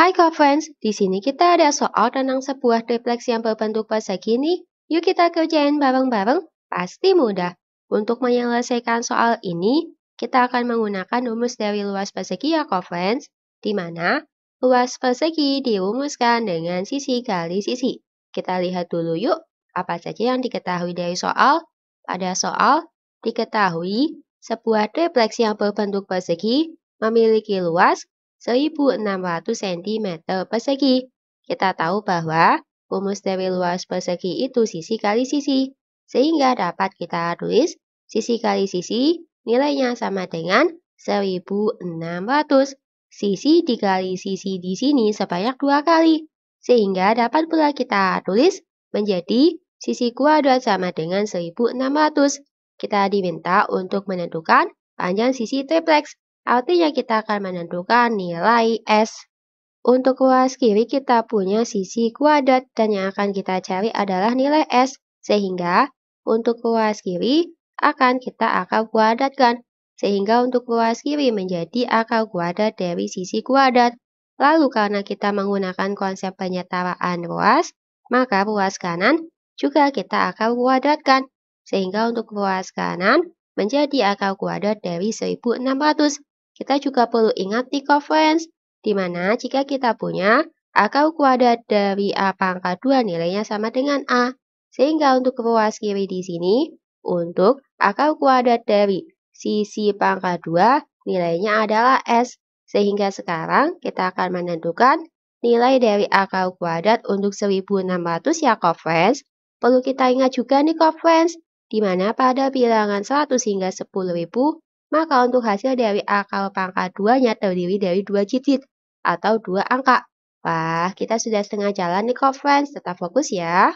Hai co-friends, di sini kita ada soal tentang sebuah refleksi yang berbentuk persegi kini. Yuk kita kerjain bareng-bareng, pasti mudah. Untuk menyelesaikan soal ini, kita akan menggunakan rumus dari luas persegi ya co-friends, di mana luas persegi dirumuskan dengan sisi kali sisi. Kita lihat dulu yuk, apa saja yang diketahui dari soal. Pada soal, diketahui sebuah refleksi yang berbentuk persegi memiliki luas 1.600 cm persegi. Kita tahu bahwa rumus dari luas persegi itu sisi kali sisi, sehingga dapat kita tulis sisi kali sisi nilainya sama dengan 1600. Sisi dikali sisi di sini sebanyak dua kali, sehingga dapat pula kita tulis menjadi sisi kuadrat sama dengan 1600. Kita diminta untuk menentukan panjang sisi tripleks Artinya kita akan menentukan nilai S. Untuk ruas kiri kita punya sisi kuadrat dan yang akan kita cari adalah nilai S. Sehingga untuk ruas kiri akan kita akar kuadratkan. Sehingga untuk ruas kiri menjadi akar kuadrat dari sisi kuadrat. Lalu karena kita menggunakan konsep penyetaraan ruas, maka ruas kanan juga kita akar kuadratkan. Sehingga untuk ruas kanan menjadi akar kuadrat dari 1600. Kita juga perlu ingat di covariance, di mana jika kita punya akar kuadrat dari A pangkat 2 nilainya sama dengan A. Sehingga untuk ruas kiri di sini, untuk akar kuadrat dari sisi pangkat 2 nilainya adalah S. Sehingga sekarang kita akan menentukan nilai dari akar kuadrat untuk 1600 ya covariance. Perlu kita ingat juga nih covariance, di mana pada bilangan 100 hingga 10 10.000 maka untuk hasil dari akal pangkat 2-nya terdiri dari dua digit atau dua angka. Wah, kita sudah setengah jalan nih kok friends, tetap fokus ya.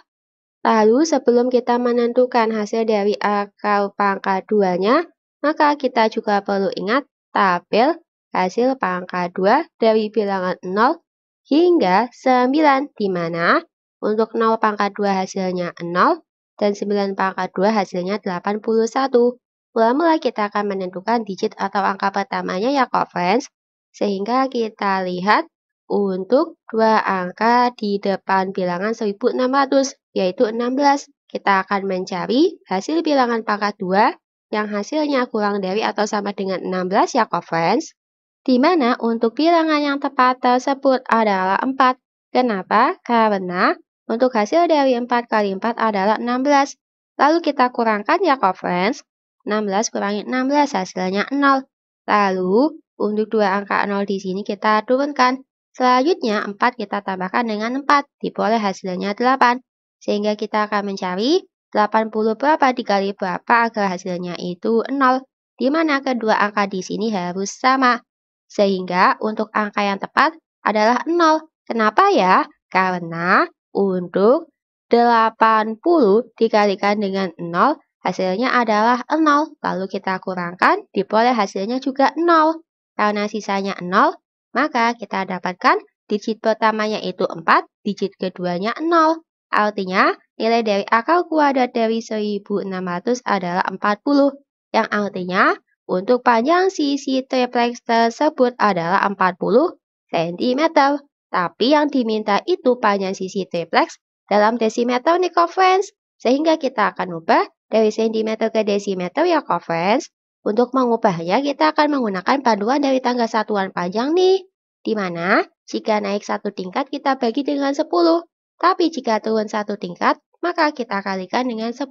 Lalu sebelum kita menentukan hasil dari akal pangkat 2-nya, maka kita juga perlu ingat tabel hasil pangkat 2 dari bilangan 0 hingga 9, di mana untuk 0 pangkat 2 hasilnya 0 dan 9 pangkat 2 hasilnya 81. Mula-mula kita akan menentukan digit atau angka pertamanya ya konvens, sehingga kita lihat untuk dua angka di depan bilangan 1600, yaitu 16. Kita akan mencari hasil bilangan pangkat 2 yang hasilnya kurang dari atau sama dengan 16 ya konvens, di mana untuk bilangan yang tepat tersebut adalah 4. Kenapa? Karena untuk hasil dari 4 kali 4 adalah 16. Lalu kita kurangkan ya friends. 16 kurangi 16 hasilnya 0. Lalu untuk dua angka 0 di sini kita turunkan. Selanjutnya 4 kita tambahkan dengan 4 diperoleh hasilnya 8. Sehingga kita akan mencari 80 berapa dikali berapa agar hasilnya itu 0. Di mana kedua angka di sini harus sama. Sehingga untuk angka yang tepat adalah 0. Kenapa ya? Karena untuk 80 dikalikan dengan 0 Hasilnya adalah 0. Lalu kita kurangkan, diperoleh hasilnya juga 0. Karena sisanya 0, maka kita dapatkan digit pertamanya itu 4, digit keduanya 0. Artinya, nilai dari akal kuadrat dari 1600 adalah 40, yang artinya untuk panjang sisi triplex tersebut adalah 40 cm. Tapi yang diminta itu panjang sisi triplex dalam desimeter nih, friends, sehingga kita akan ubah dari sentimeter ke desimeter ya kofens. Untuk mengubahnya kita akan menggunakan paduan dari tangga satuan panjang nih. Dimana, jika naik satu tingkat kita bagi dengan 10. Tapi jika turun satu tingkat maka kita kalikan dengan 10.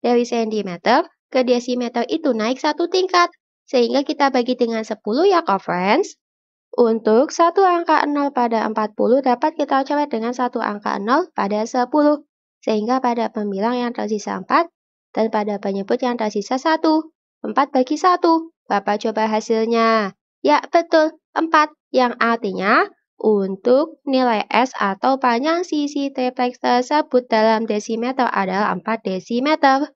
Dari sentimeter ke desimeter itu naik satu tingkat. Sehingga kita bagi dengan 10 ya kofens. Untuk satu angka 0 pada 40 dapat kita coret dengan satu angka 0 pada 10. Sehingga pada pembilang yang tersisa 4, dan pada penyebut yang tersisa satu. 4 bagi 1. Bapak coba hasilnya. Ya, betul. 4 yang artinya untuk nilai S atau panjang sisi triplex tersebut dalam desimeter adalah 4 desimeter.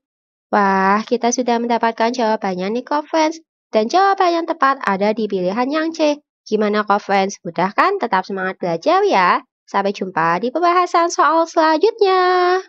Wah, kita sudah mendapatkan jawabannya nih, kofens. Dan jawaban yang tepat ada di pilihan yang C. Gimana kofens? Mudah kan? Tetap semangat belajar ya. Sampai jumpa di pembahasan soal selanjutnya.